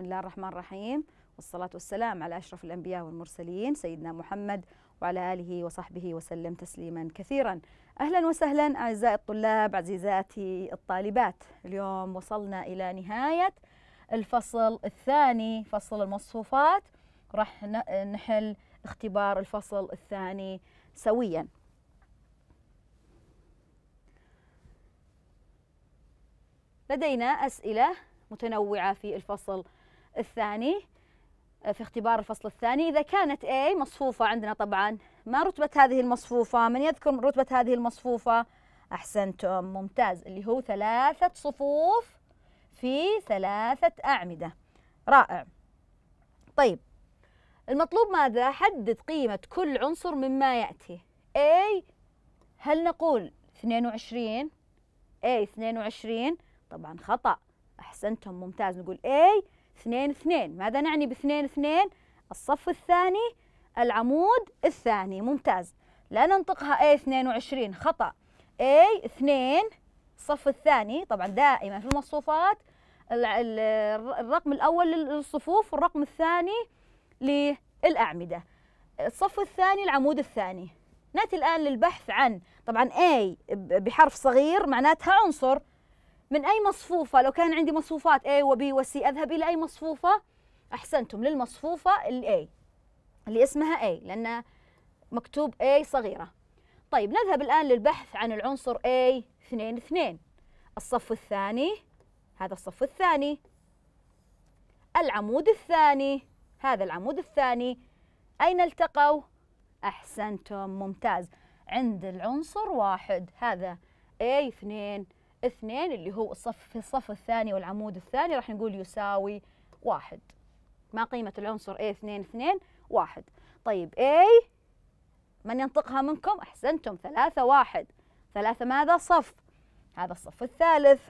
بسم الله الرحمن الرحيم والصلاة والسلام على أشرف الأنبياء والمرسلين سيدنا محمد وعلى آله وصحبه وسلم تسليما كثيرا أهلا وسهلا أعزائي الطلاب عزيزاتي الطالبات اليوم وصلنا إلى نهاية الفصل الثاني فصل المصفوفات راح نحل اختبار الفصل الثاني سويا لدينا أسئلة متنوعة في الفصل الثاني آه، في اختبار الفصل الثاني إذا كانت A مصفوفة عندنا طبعا ما رتبة هذه المصفوفة من يذكر رتبة هذه المصفوفة أحسنتم ممتاز اللي هو ثلاثة صفوف في ثلاثة أعمدة رائع طيب المطلوب ماذا؟ حدد قيمة كل عنصر مما يأتي A هل نقول 22 A 22 طبعا خطأ أحسنتم ممتاز نقول A اثنين اثنين ماذا نعني باثنين اثنين الصف الثاني العمود الثاني ممتاز لا ننطقها A 22 خطأ A 2 الصف الثاني طبعا دائما في المصفوفات الرقم الأول للصفوف والرقم الثاني للأعمدة الصف الثاني العمود الثاني نأتي الآن للبحث عن طبعا A بحرف صغير معناتها عنصر من أي مصفوفة لو كان عندي مصفوفات A و B و C أذهب إلى أي مصفوفة أحسنتم للمصفوفة ال A اللي اسمها A لأن مكتوب A صغيرة طيب نذهب الآن للبحث عن العنصر A 2 2 الصف الثاني هذا الصف الثاني العمود الثاني هذا العمود الثاني أين التقوا؟ أحسنتم ممتاز عند العنصر واحد هذا A 2 اثنين اللي هو الصف في الصف الثاني والعمود الثاني راح نقول يساوي واحد ما قيمة العنصر A اثنين اثنين واحد طيب A من ينطقها منكم أحسنتم ثلاثة واحد ثلاثة ماذا صف هذا الصف الثالث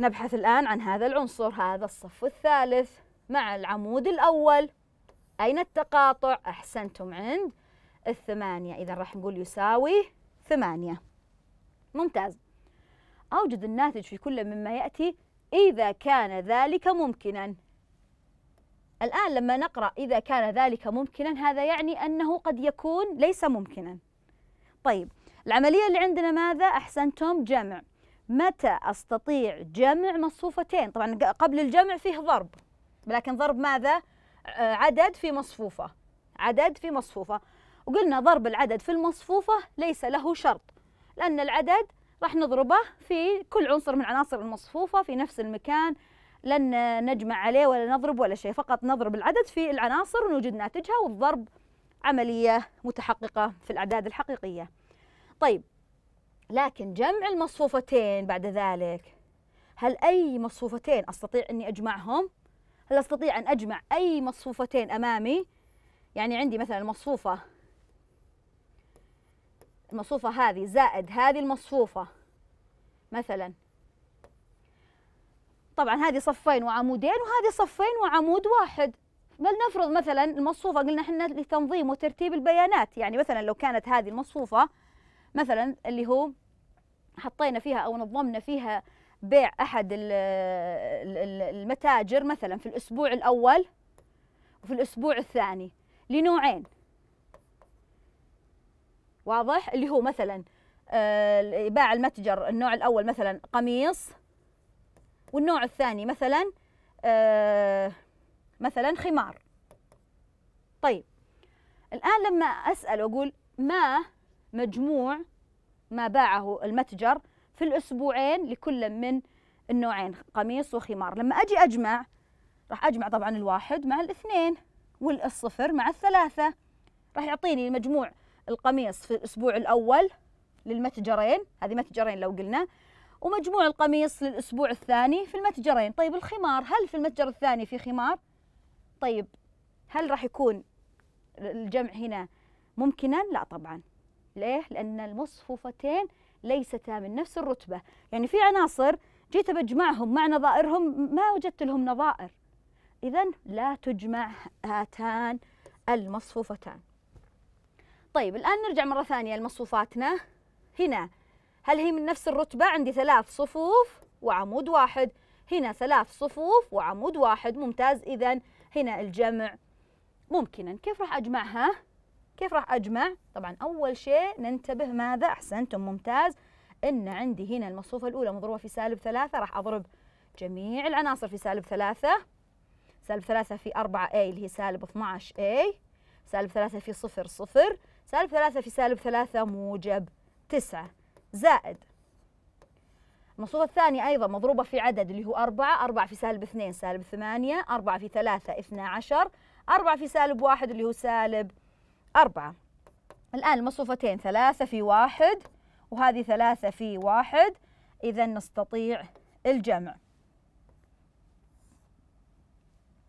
نبحث الآن عن هذا العنصر هذا الصف الثالث مع العمود الأول أين التقاطع أحسنتم عند الثمانية إذا راح نقول يساوي ثمانية ممتاز أوجد الناتج في كل مما يأتي إذا كان ذلك ممكنا الآن لما نقرأ إذا كان ذلك ممكنا هذا يعني أنه قد يكون ليس ممكنا طيب العملية اللي عندنا ماذا أحسنتم جمع متى أستطيع جمع مصفوفتين طبعا قبل الجمع فيه ضرب لكن ضرب ماذا آه، عدد في مصفوفة عدد في مصفوفة وقلنا ضرب العدد في المصفوفة ليس له شرط لأن العدد راح نضربه في كل عنصر من عناصر المصفوفة في نفس المكان لن نجمع عليه ولا نضرب ولا شيء فقط نضرب العدد في العناصر ونوجد ناتجها والضرب عملية متحققة في الأعداد الحقيقية طيب لكن جمع المصفوفتين بعد ذلك هل أي مصفوفتين أستطيع أني أجمعهم؟ هل أستطيع أن أجمع أي مصفوفتين أمامي؟ يعني عندي مثلا مصفوفة المصفوفة هذه زائد هذه المصفوفة مثلا طبعا هذه صفين وعمودين وهذه صفين وعمود واحد بل نفرض مثلا المصفوفة قلنا احنا لتنظيم وترتيب البيانات يعني مثلا لو كانت هذه المصفوفة مثلا اللي هو حطينا فيها أو نظمنا فيها بيع أحد المتاجر مثلا في الأسبوع الأول وفي الأسبوع الثاني لنوعين واضح اللي هو مثلا آه، باع المتجر النوع الأول مثلا قميص والنوع الثاني مثلا آه، مثلا خمار طيب الآن لما أسأل وأقول ما مجموع ما باعه المتجر في الأسبوعين لكل من النوعين قميص وخمار لما أجي أجمع راح أجمع طبعا الواحد مع الاثنين والصفر مع الثلاثة راح يعطيني مجموع القميص في الأسبوع الأول للمتجرين هذه متجرين لو قلنا ومجموع القميص للأسبوع الثاني في المتجرين طيب الخمار هل في المتجر الثاني في خمار؟ طيب هل راح يكون الجمع هنا ممكنا؟ لا طبعا ليه؟ لأن المصفوفتين ليستا من نفس الرتبة يعني في عناصر جيت بجمعهم مع نظائرهم ما وجدت لهم نظائر إذا لا تجمع هاتان المصفوفتان طيب الآن نرجع مرة ثانية لمصفوفاتنا هنا هل هي من نفس الرتبة عندي ثلاث صفوف وعمود واحد هنا ثلاث صفوف وعمود واحد ممتاز إذا هنا الجمع ممكنا كيف راح أجمعها؟ كيف راح أجمع؟ طبعا أول شيء ننتبه ماذا؟ أحسنتم ممتاز إن عندي هنا المصفوفة الأولى مضروبة في سالب ثلاثة راح أضرب جميع العناصر في سالب ثلاثة سالب ثلاثة في أربعة a اللي هي سالب 12 a سالب ثلاثة في صفر صفر سالب ثلاثة في سالب ثلاثة موجب تسعة زائد المصفوفة الثانية أيضا مضروبة في عدد اللي هو أربعة أربعة في سالب اثنين سالب ثمانية أربعة في ثلاثة اثنا عشر أربعة في سالب واحد اللي هو سالب أربعة الآن المصفوفتين ثلاثة في واحد وهذه ثلاثة في واحد إذا نستطيع الجمع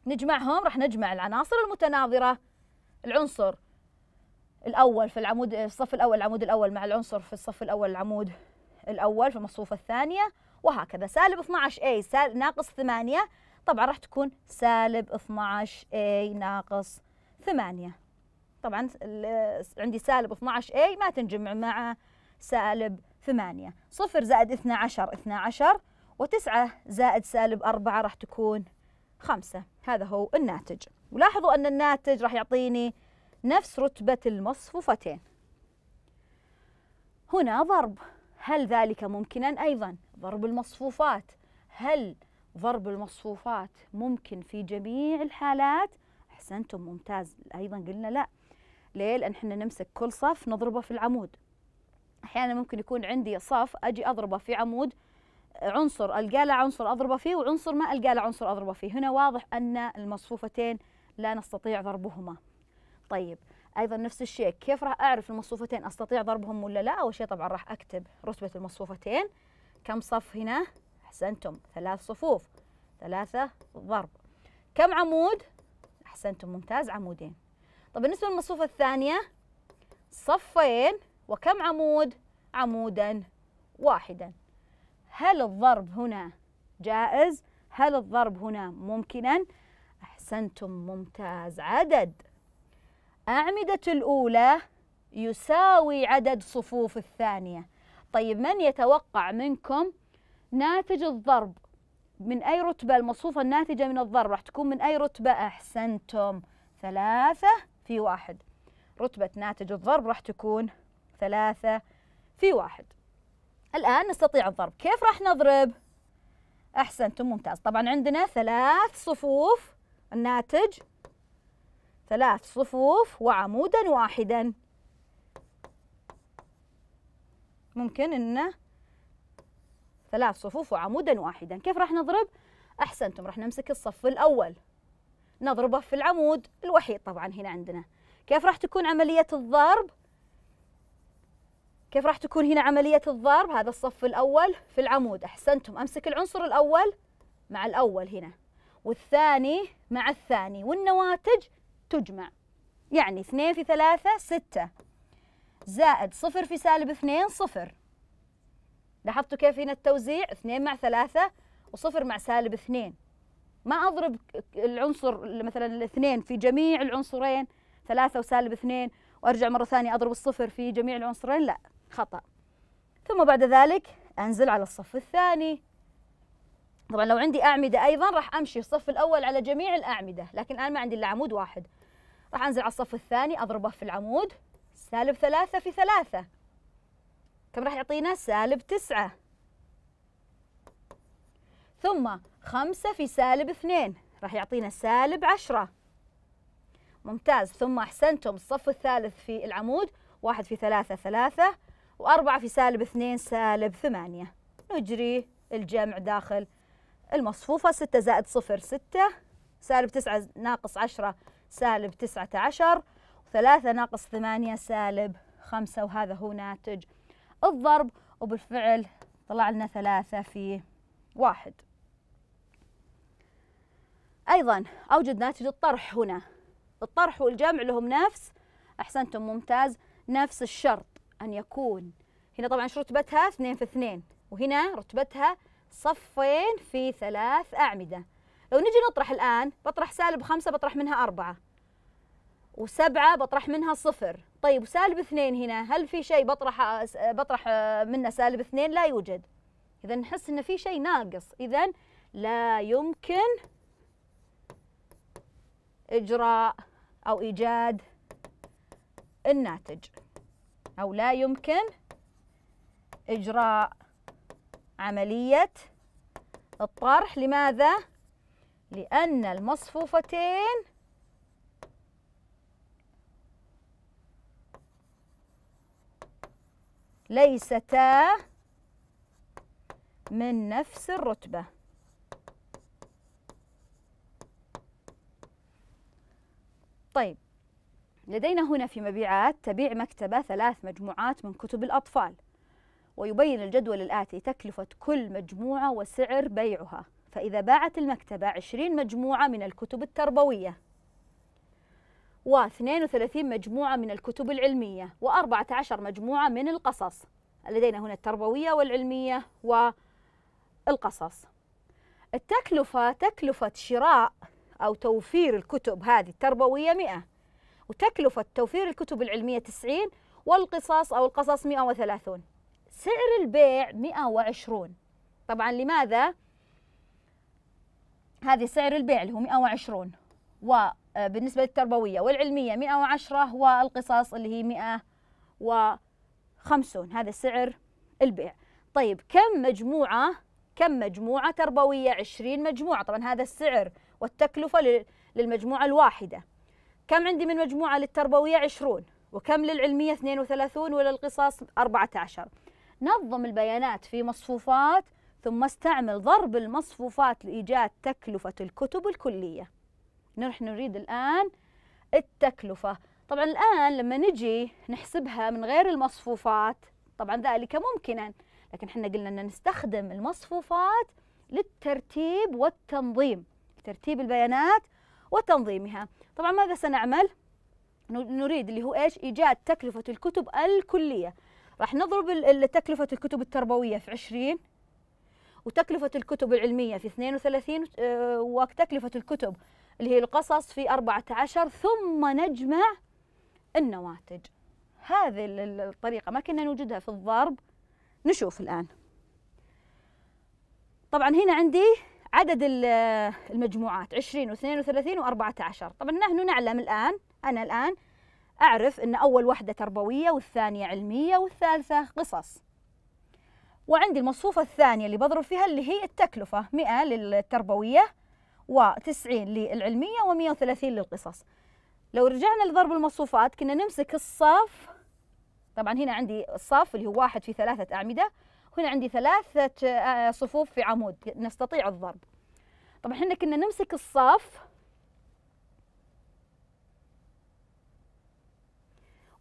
نجمعهم راح نجمع العناصر المتناظرة العنصر الأول في العمود الصف الأول العمود الأول مع العنصر في الصف الأول العمود الأول في المصفوفة الثانية وهكذا سالب 12 أي سال ناقص 8 طبعا راح تكون سالب 12 أي ناقص 8 طبعا عندي سالب 12 أي ما تنجمع مع سالب 8 صفر زائد 12 12 و9 زائد سالب 4 راح تكون 5 هذا هو الناتج ولاحظوا أن الناتج راح يعطيني نفس رتبة المصفوفتين هنا ضرب هل ذلك ممكنا أيضا ضرب المصفوفات هل ضرب المصفوفات ممكن في جميع الحالات أحسنتم ممتاز أيضا قلنا لا ليه لأن احنا نمسك كل صف نضربه في العمود أحيانا ممكن يكون عندي صف أجي أضربه في عمود عنصر ألقى له عنصر أضربه فيه وعنصر ما ألقى له عنصر أضربه فيه هنا واضح أن المصفوفتين لا نستطيع ضربهما طيب ايضا نفس الشيء كيف راح اعرف المصفوفتين استطيع ضربهم ولا لا اول شيء طبعا راح اكتب رتبه المصفوفتين كم صف هنا احسنتم ثلاث صفوف ثلاثه ضرب كم عمود احسنتم ممتاز عمودين طب بالنسبه للمصفوفه الثانيه صفين وكم عمود عمودا واحدا هل الضرب هنا جائز هل الضرب هنا ممكنا احسنتم ممتاز عدد أعمدة الأولى يساوي عدد صفوف الثانية طيب من يتوقع منكم ناتج الضرب من أي رتبة المصفوفة الناتجة من الضرب راح تكون من أي رتبة أحسنتم ثلاثة في واحد رتبة ناتج الضرب راح تكون ثلاثة في واحد الآن نستطيع الضرب كيف راح نضرب؟ أحسنتم ممتاز طبعا عندنا ثلاث صفوف الناتج ثلاث صفوف وعمودا واحدا ممكن انه ثلاث صفوف وعمودا واحدا كيف راح نضرب احسنتم راح نمسك الصف الاول نضربه في العمود الوحيد طبعا هنا عندنا كيف راح تكون عمليه الضرب كيف راح تكون هنا عمليه الضرب هذا الصف الاول في العمود احسنتم امسك العنصر الاول مع الاول هنا والثاني مع الثاني والنواتج تجمع يعني اثنين في ثلاثة ستة زائد صفر في سالب اثنين صفر لاحظتوا كيف هنا التوزيع اثنين مع ثلاثة وصفر مع سالب اثنين ما أضرب العنصر مثلا الاثنين في جميع العنصرين ثلاثة وسالب اثنين وأرجع مرة ثانية أضرب الصفر في جميع العنصرين لا خطأ ثم بعد ذلك أنزل على الصف الثاني طبعا لو عندي أعمدة أيضا راح أمشي الصف الأول على جميع الأعمدة لكن الآن ما عندي إلا عمود واحد راح أنزل على الصف الثاني أضربه في العمود سالب ثلاثة في ثلاثة كم راح يعطينا سالب تسعة ثم خمسة في سالب اثنين راح يعطينا سالب عشرة ممتاز ثم أحسنتم الصف الثالث في العمود واحد في ثلاثة ثلاثة وأربعة في سالب اثنين سالب ثمانية نجري الجمع داخل المصفوفة ستة زائد صفر ستة سالب تسعة ناقص عشرة سالب 19 وثلاثة ناقص ثمانية سالب خمسة وهذا هو ناتج الضرب وبالفعل طلع لنا ثلاثة في واحد أيضا أوجد ناتج الطرح هنا الطرح والجمع لهم نفس أحسنتم ممتاز نفس الشرط أن يكون هنا طبعا شو رتبتها اثنين في اثنين وهنا رتبتها صفين في ثلاث أعمدة لو نجي نطرح الآن بطرح سالب خمسة بطرح منها أربعة وسبعة بطرح منها صفر طيب وسالب اثنين هنا هل في شيء بطرح آه، بطرح آه، منه سالب اثنين لا يوجد إذا نحس إن في شيء ناقص إذا لا يمكن إجراء أو إيجاد الناتج أو لا يمكن إجراء عملية الطرح لماذا؟ لأن المصفوفتين ليستا من نفس الرتبة طيب لدينا هنا في مبيعات تبيع مكتبة ثلاث مجموعات من كتب الأطفال ويبين الجدول الآتي تكلفة كل مجموعة وسعر بيعها فإذا باعت المكتبة 20 مجموعة من الكتب التربوية و32 مجموعة من الكتب العلمية و14 مجموعة من القصص لدينا هنا التربوية والعلمية والقصص التكلفة تكلفة شراء أو توفير الكتب هذه التربوية 100 وتكلفة توفير الكتب العلمية 90 والقصص أو القصص 130 سعر البيع 120 طبعا لماذا؟ هذه سعر البيع اللي هو 120 وبالنسبة آه، للتربوية والعلمية 110 والقصاص اللي هي 150 هذا سعر البيع طيب كم مجموعة كم مجموعة تربوية 20 مجموعة طبعا هذا السعر والتكلفة للمجموعة الواحدة كم عندي من مجموعة للتربوية 20 وكم للعلمية 32 وللقصاص 14 نظم البيانات في مصفوفات ثم استعمل ضرب المصفوفات لإيجاد تكلفة الكتب الكلية نحن نريد الآن التكلفة طبعا الآن لما نجي نحسبها من غير المصفوفات طبعا ذلك ممكنا لكن احنا قلنا أن نستخدم المصفوفات للترتيب والتنظيم ترتيب البيانات وتنظيمها طبعا ماذا سنعمل؟ نريد اللي هو إيش؟ إيجاد تكلفة الكتب الكلية راح نضرب تكلفة الكتب التربوية في 20 وتكلفة الكتب العلمية في 32 آه، وتكلفة الكتب اللي هي القصص في 14 ثم نجمع النواتج هذه الطريقة ما كنا نوجدها في الضرب نشوف الآن طبعا هنا عندي عدد المجموعات 20 و32 و14 طبعا نحن نعلم الآن أنا الآن أعرف أن أول وحدة تربوية والثانية علمية والثالثة قصص وعندي المصفوفة الثانية اللي بضرب فيها اللي هي التكلفة 100 للتربوية و90 للعلمية و130 للقصص لو رجعنا لضرب المصفوفات كنا نمسك الصاف طبعا هنا عندي الصاف اللي هو واحد في ثلاثة أعمدة وهنا عندي ثلاثة آه، صفوف في عمود نستطيع الضرب طبعا هنا كنا نمسك الصاف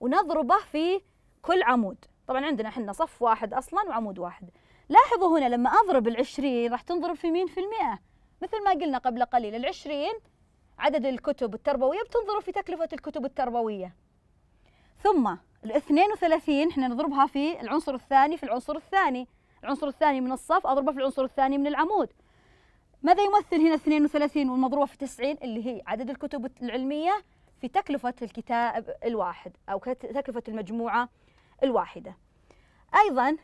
ونضربه في كل عمود طبعا عندنا احنا صف واحد اصلا وعمود واحد لاحظوا هنا لما اضرب العشرين راح تنضرب في مين في المئة مثل ما قلنا قبل قليل العشرين عدد الكتب التربوية بتنضرب في تكلفة الكتب التربوية ثم ال 32 احنا نضربها في العنصر الثاني في العنصر الثاني العنصر الثاني من الصف اضربه في العنصر الثاني من العمود ماذا يمثل هنا 32 والمضروبة في 90 اللي هي عدد الكتب العلمية في تكلفة الكتاب الواحد أو تكلفة المجموعة الواحدة أيضا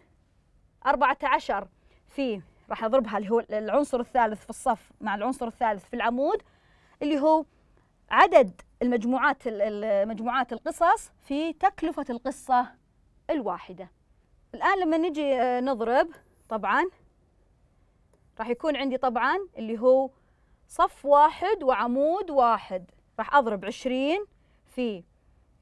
14 في راح أضربها اللي هو العنصر الثالث في الصف مع العنصر الثالث في العمود اللي هو عدد المجموعات مجموعات القصص في تكلفة القصة الواحدة الآن لما نجي آه، نضرب طبعا راح يكون عندي طبعا اللي هو صف واحد وعمود واحد راح أضرب عشرين في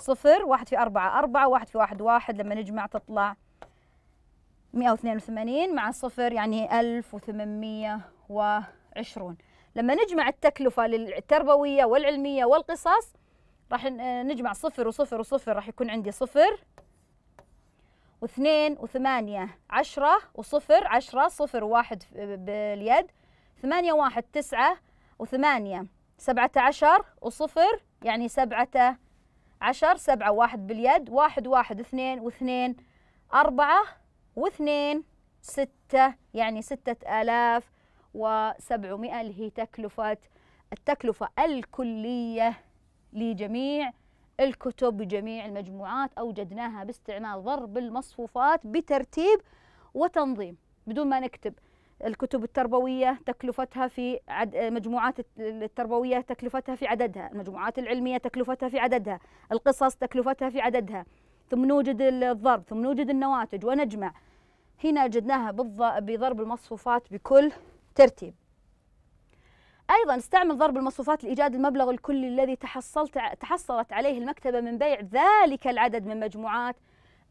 صفر واحد في أربعة أربعة واحد في واحد واحد لما نجمع تطلع مئة واثنين وثمانين مع صفر يعني ألف وثمانمية وعشرون لما نجمع التكلفة للتربوية والعلمية والقصص راح آه، نجمع صفر وصفر وصفر راح يكون عندي صفر واثنين وثمانية عشرة وصفر عشرة صفر واحد باليد ثمانية واحد تسعة وثمانية سبعة عشر وصفر يعني سبعة عشر سبعة واحد باليد واحد واحد اثنين واثنين أربعة واثنين ستة يعني ستة آلاف وسبعمائة اللي هي تكلفة التكلفة الكلية لجميع الكتب بجميع المجموعات أوجدناها باستعمال ضرب المصفوفات بترتيب وتنظيم بدون ما نكتب الكتب التربوية تكلفتها في عد مجموعات التربوية تكلفتها في عددها المجموعات العلمية تكلفتها في عددها القصص تكلفتها في عددها ثم نوجد الضرب ثم نوجد النواتج ونجمع هنا جدناها بضرب المصفوفات بكل ترتيب أيضا استعمل ضرب المصفوفات لإيجاد المبلغ الكلي الذي تحصلت تحصلت عليه المكتبة من بيع ذلك العدد من مجموعات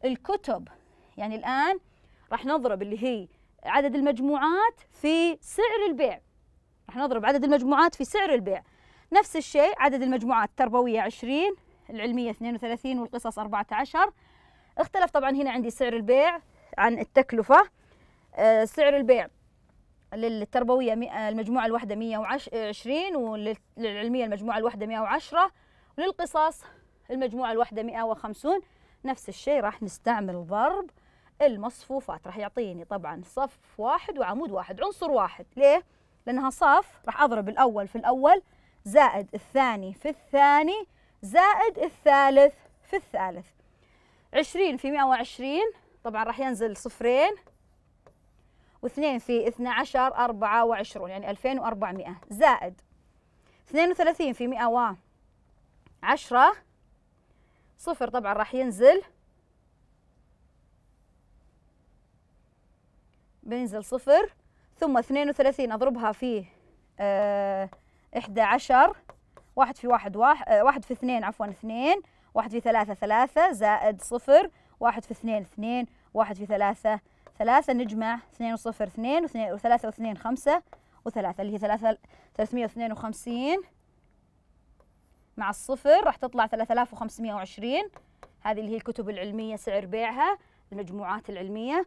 الكتب يعني الآن راح نضرب اللي هي عدد المجموعات في سعر البيع راح نضرب عدد المجموعات في سعر البيع نفس الشيء عدد المجموعات التربوية 20 العلمية 32 والقصص 14 اختلف طبعا هنا عندي سعر البيع عن التكلفة آه، سعر البيع للتربوية آه، المجموعة الواحدة 120 وللعلمية المجموعة الواحدة 110 وللقصص المجموعة الواحدة 150 نفس الشيء راح نستعمل ضرب المصفوفات راح يعطيني طبعا صف واحد وعمود واحد عنصر واحد ليه؟ لأنها صف راح أضرب الأول في الأول زائد الثاني في الثاني زائد الثالث في الثالث عشرين في مئة وعشرين طبعا راح ينزل صفرين واثنين في اثنى عشر أربعة وعشرون يعني ألفين وأربعمائة زائد اثنين وثلاثين في مئة وعشرة صفر طبعا راح ينزل بنزل صفر ثم اثنين وثلاثين أضربها في آه، إحدى عشر واحد في واحد واحد, آه، واحد في اثنين عفوا اثنين واحد في ثلاثة ثلاثة زائد صفر واحد في اثنين اثنين واحد في ثلاثة ثلاثة نجمع اثنين وصفر اثنين واثنين وثلاثة واثنين خمسة وثلاثة اللي هي ثلاثة ثلاثمية واثنين وخمسين مع الصفر راح تطلع ثلاثة آلاف وخمسمية وعشرين هذه اللي هي الكتب العلمية سعر بيعها المجموعات العلمية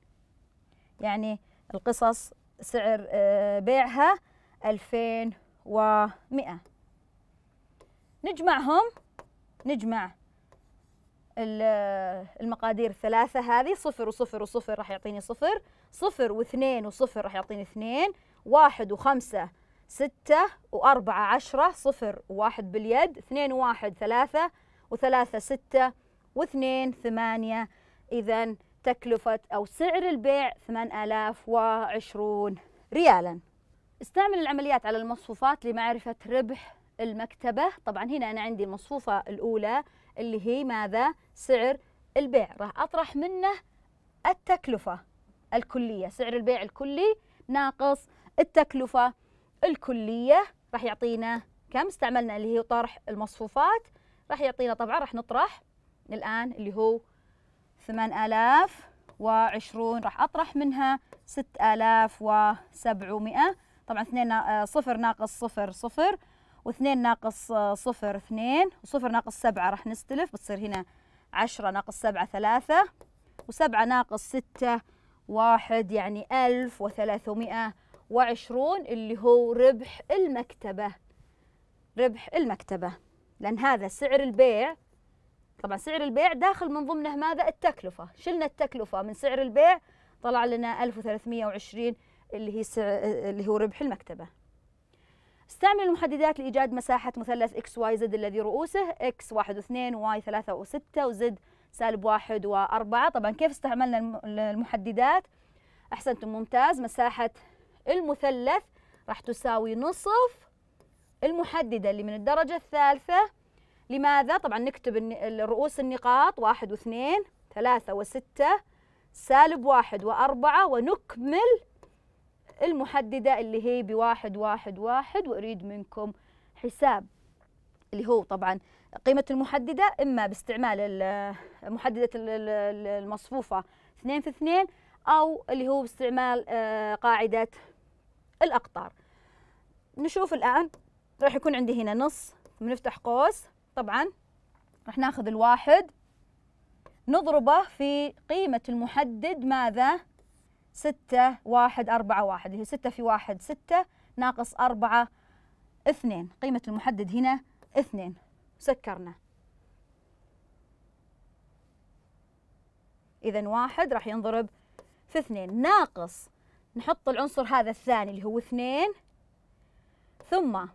يعني القصص سعر آه، بيعها 2100 نجمعهم نجمع آه، المقادير الثلاثة هذه صفر وصفر وصفر راح يعطيني صفر صفر واثنين وصفر راح يعطيني اثنين واحد وخمسة ستة وأربعة عشرة صفر وواحد باليد اثنين واحد ثلاثة وثلاثة ستة واثنين ثمانية إذا تكلفة أو سعر البيع 8020 ريالا استعمل العمليات على المصفوفات لمعرفة ربح المكتبة طبعا هنا أنا عندي المصفوفة الأولى اللي هي ماذا سعر البيع راح أطرح منه التكلفة الكلية سعر البيع الكلي ناقص التكلفة الكلية راح يعطينا كم استعملنا اللي هي طرح المصفوفات راح يعطينا طبعا راح نطرح الآن اللي هو 8020 راح أطرح منها 6700 طبعا 2 آه، صفر ناقص صفر صفر واثنين ناقص آه، صفر اثنين وصفر ناقص سبعة راح نستلف بتصير هنا عشرة ناقص سبعة ثلاثة وسبعة ناقص ستة واحد يعني ألف وثلاثمائة وعشرون اللي هو ربح المكتبة ربح المكتبة لأن هذا سعر البيع طبعا سعر البيع داخل من ضمنه ماذا التكلفة شلنا التكلفة من سعر البيع طلع لنا 1320 اللي هي سع... اللي هو ربح المكتبة استعمل المحددات لإيجاد مساحة مثلث اكس واي زد الذي رؤوسه اكس واحد واثنين واي ثلاثة وستة وزد سالب واحد وأربعة طبعا كيف استعملنا المحددات أحسنتم ممتاز مساحة المثلث راح تساوي نصف المحددة اللي من الدرجة الثالثة لماذا؟ طبعا نكتب رؤوس النقاط واحد واثنين ثلاثة وستة سالب واحد وأربعة ونكمل المحددة اللي هي بواحد واحد واحد وأريد منكم حساب اللي هو طبعا قيمة المحددة إما باستعمال محددة المصفوفة اثنين في اثنين أو اللي هو باستعمال آه، قاعدة الأقطار نشوف الآن راح يكون عندي هنا نص بنفتح قوس طبعا راح ناخذ الواحد نضربه في قيمة المحدد ماذا؟ ستة واحد أربعة واحد هي ستة في واحد ستة ناقص أربعة اثنين قيمة المحدد هنا اثنين سكرنا إذا واحد راح ينضرب في اثنين ناقص نحط العنصر هذا الثاني اللي هو اثنين ثم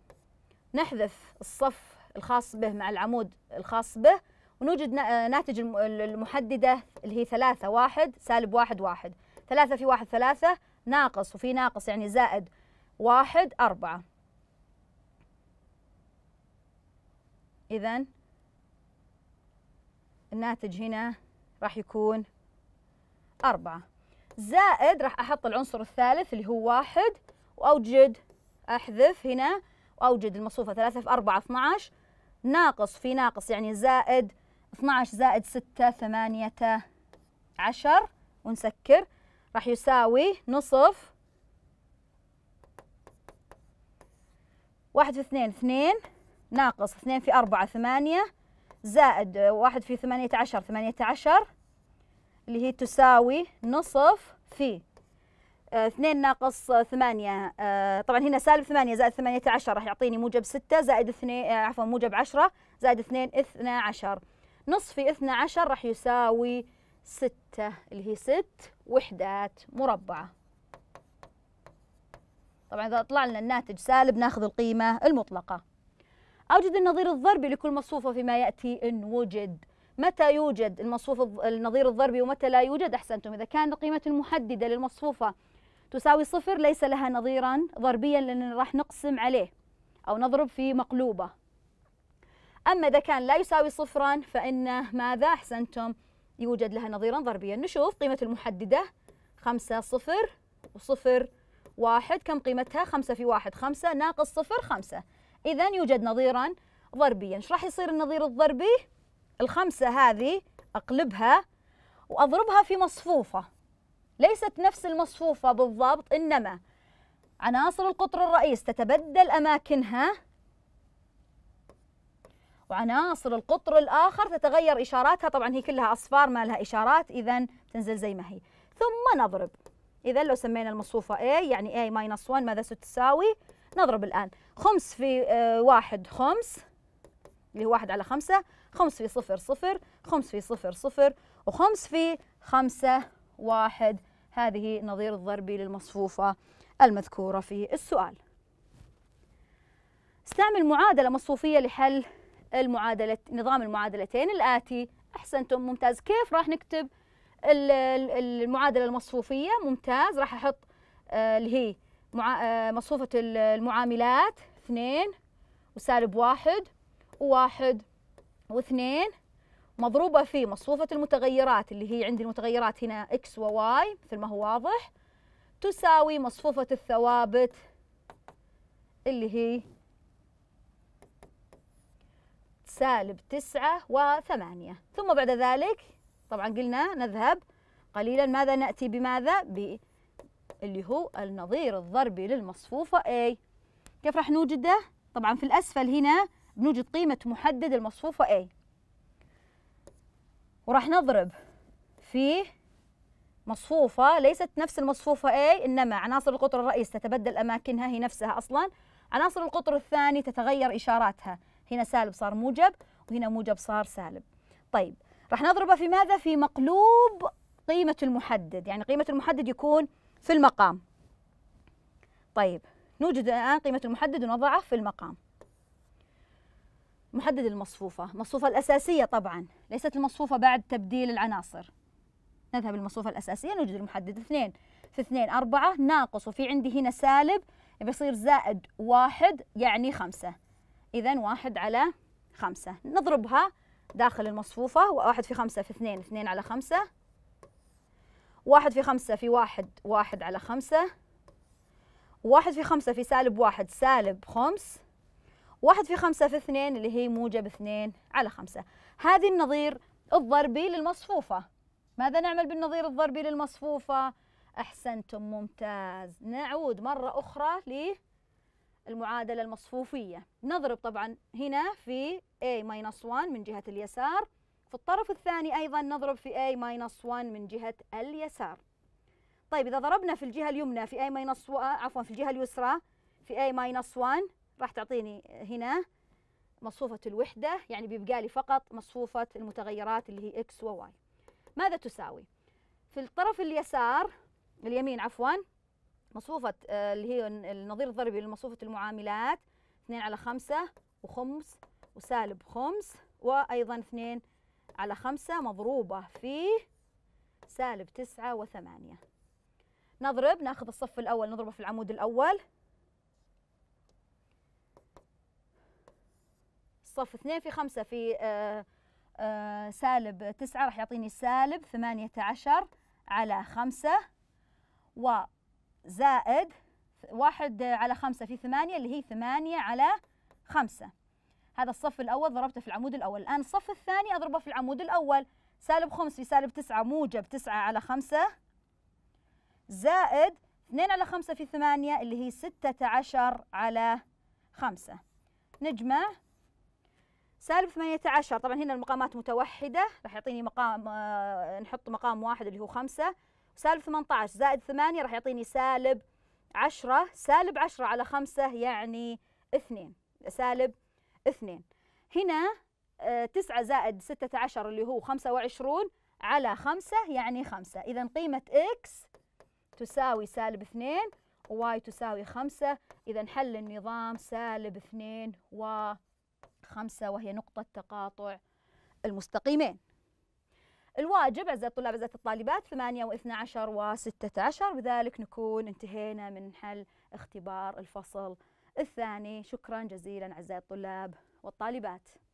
نحذف الصف الخاص به مع العمود الخاص به ونوجد ناتج المحددة اللي هي ثلاثة واحد سالب واحد واحد ثلاثة في واحد ثلاثة ناقص وفي ناقص يعني زائد واحد أربعة إذن الناتج هنا راح يكون أربعة زائد راح أحط العنصر الثالث اللي هو واحد وأوجد أحذف هنا وأوجد المصفوفة ثلاثة في أربعة 12 ناقص في ناقص يعني زائد 12 زائد 6 8 10 ونسكر راح يساوي نصف واحد في اثنين اثنين ناقص اثنين في أربعة ثمانية زائد واحد في ثمانية عشر ثمانية عشر اللي هي تساوي نصف في 2 ناقص 8 آه، طبعا هنا سالب 8 زائد 18 راح يعطيني موجب 6 زائد 2 آه، عفوا موجب 10 زائد 2 12 نصف في 12 راح يساوي 6 اللي هي 6 وحدات مربعة طبعا إذا طلع لنا الناتج سالب ناخذ القيمة المطلقة أوجد النظير الضربي لكل مصفوفة فيما يأتي إن وجد متى يوجد المصفوف النظير الضربي ومتى لا يوجد أحسنتم إذا كان قيمة المحددة للمصفوفة تساوي صفر ليس لها نظيرا ضربيا لأننا راح نقسم عليه أو نضرب في مقلوبة أما إذا كان لا يساوي صفرا فإنه ماذا أحسنتم يوجد لها نظيرا ضربيا نشوف قيمة المحددة خمسة صفر وصفر واحد كم قيمتها خمسة في واحد خمسة ناقص صفر خمسة إذا يوجد نظيرا ضربيا ايش راح يصير النظير الضربي الخمسة هذه أقلبها وأضربها في مصفوفة ليست نفس المصفوفة بالضبط إنما عناصر القطر الرئيس تتبدل أماكنها وعناصر القطر الآخر تتغير إشاراتها طبعا هي كلها أصفار ما لها إشارات إذا تنزل زي ما هي ثم نضرب إذا لو سمينا المصفوفة A يعني A ماينس 1 ماذا ستساوي؟ نضرب الآن خمس في آه، واحد خمس اللي هو واحد على خمسة خمس في صفر صفر خمس في صفر صفر وخمس في خمسة واحد هذه نظير الضربي للمصفوفة المذكورة في السؤال استعمل معادلة مصفوفية لحل المعادلة نظام المعادلتين الآتي أحسنتم ممتاز كيف راح نكتب المعادلة المصفوفية ممتاز راح أحط آه، اللي هي آه، مصفوفة المعاملات اثنين وسالب واحد وواحد واثنين مضروبة في مصفوفة المتغيرات اللي هي عندي المتغيرات هنا إكس وواي مثل ما هو واضح تساوي مصفوفة الثوابت اللي هي سالب تسعة وثمانية ثم بعد ذلك طبعا قلنا نذهب قليلا ماذا نأتي بماذا ب اللي هو النظير الضربي للمصفوفة A كيف راح نوجده طبعا في الأسفل هنا بنوجد قيمة محدد المصفوفة A وراح نضرب في مصفوفة ليست نفس المصفوفة A إنما عناصر القطر الرئيس تتبدل أماكنها هي نفسها أصلا عناصر القطر الثاني تتغير إشاراتها هنا سالب صار موجب وهنا موجب صار سالب طيب راح نضربه في ماذا؟ في مقلوب قيمة المحدد يعني قيمة المحدد يكون في المقام طيب نوجد الآن قيمة المحدد ونضعه في المقام محدد المصفوفة المصفوفة الأساسية طبعا ليست المصفوفة بعد تبديل العناصر نذهب للمصفوفة الأساسية نوجد المحدد اثنين في اثنين أربعة ناقص وفي عندي هنا سالب بيصير زائد واحد يعني خمسة إذا واحد على خمسة نضربها داخل المصفوفة واحد في خمسة في اثنين اثنين على خمسة واحد في خمسة في واحد واحد على خمسة واحد في خمسة في سالب واحد سالب خمس واحد في خمسة في اثنين اللي هي موجب اثنين على خمسة هذه النظير الضربي للمصفوفة ماذا نعمل بالنظير الضربي للمصفوفة؟ أحسنتم ممتاز نعود مرة أخرى للمعادلة المصفوفية نضرب طبعا هنا في A 1 من جهة اليسار في الطرف الثاني أيضا نضرب في A 1 من جهة اليسار طيب إذا ضربنا في الجهة اليمنى في A 1 عفوا في الجهة اليسرى في A 1 راح تعطيني هنا مصفوفة الوحدة يعني بيبقى لي فقط مصفوفة المتغيرات اللي هي x و y ماذا تساوي؟ في الطرف اليسار اليمين عفوا مصفوفة آه، اللي هي النظير الضربي لمصفوفة المعاملات 2 على 5 و5 وسالب 5 وأيضا 2 على 5 مضروبة في سالب 9 و8 نضرب ناخذ الصف الأول نضربه في العمود الأول صف 2 في 5 في آه، آه، سالب 9 راح يعطيني سالب 18 على 5 وزائد 1 على 5 في 8 اللي هي 8 على 5 هذا الصف الأول ضربته في العمود الأول الآن الصف الثاني أضربه في العمود الأول سالب 5 في سالب 9 موجب 9 على 5 زائد 2 على 5 في 8 اللي هي 16 على 5 نجمع سالب 18 طبعا هنا المقامات متوحدة راح يعطيني مقام آه نحط مقام واحد اللي هو 5 سالب 18 زائد 8 راح يعطيني سالب 10 سالب 10 على 5 يعني 2 سالب 2 هنا 9 آه زائد 16 اللي هو 25 على 5 يعني 5 إذا قيمة x تساوي سالب 2 وواي تساوي 5 إذا حل النظام سالب 2 و خمسة وهي نقطة تقاطع المستقيمين الواجب أعزائي الطلاب أعزائي الطالبات ثمانية واثنى عشر وستة عشر بذلك نكون انتهينا من حل اختبار الفصل الثاني شكرا جزيلا أعزائي الطلاب والطالبات